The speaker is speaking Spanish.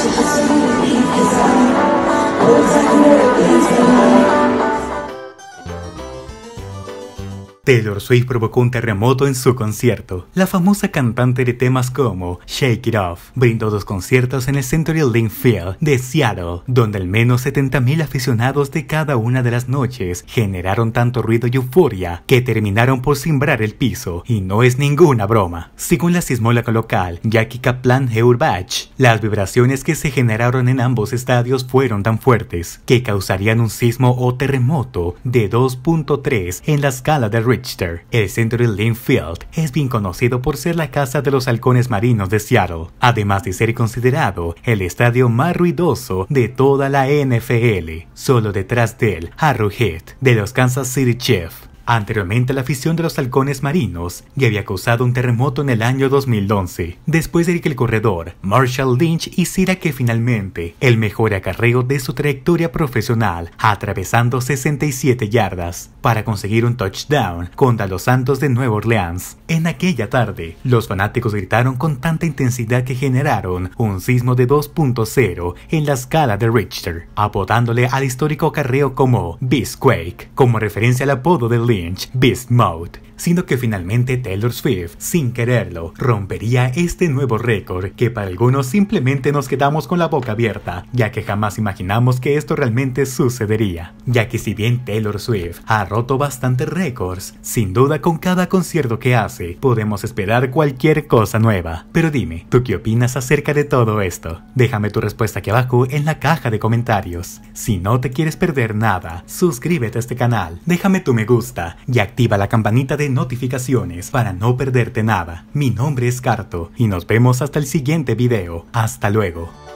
She has t i leave his t y e w r d s I hear, p l a s Taylor Swift provocó un terremoto en su concierto. La famosa cantante de temas como Shake It Off brindó dos conciertos en el Century Link Field de Seattle, donde al menos 70.000 aficionados de cada una de las noches generaron tanto ruido y euforia que terminaron por simbrar el piso, y no es ninguna broma. Según la sismóloga local Jackie Kaplan Heurbach, las vibraciones que se generaron en ambos estadios fueron tan fuertes que causarían un sismo o terremoto de 2.3 en la escala de Richter. El centro de Field es bien conocido por ser la casa de los halcones marinos de Seattle, además de ser considerado el estadio más ruidoso de toda la NFL, solo detrás del Arrowhead de los Kansas City Chiefs. Anteriormente, la afición de los halcones marinos que había causado un terremoto en el año 2011, después de que el corredor Marshall Lynch hiciera que finalmente el mejor acarreo de su trayectoria profesional, atravesando 67 yardas para conseguir un touchdown contra los Santos de Nueva Orleans. En aquella tarde, los fanáticos gritaron con tanta intensidad que generaron un sismo de 2.0 en la escala de Richter, apodándole al histórico acarreo como quake como referencia al apodo de Lynch Beast Mode, sino que finalmente Taylor Swift, sin quererlo, rompería este nuevo récord que para algunos simplemente nos quedamos con la boca abierta, ya que jamás imaginamos que esto realmente sucedería, ya que si bien Taylor Swift ha roto bastantes récords, sin duda con cada concierto que hace podemos esperar cualquier cosa nueva. Pero dime, ¿tú qué opinas acerca de todo esto? Déjame tu respuesta aquí abajo en la caja de comentarios. Si no te quieres perder nada, suscríbete a este canal, déjame tu me gusta y activa la campanita de notificaciones para no perderte nada. Mi nombre es Carto y nos vemos hasta el siguiente video. Hasta luego.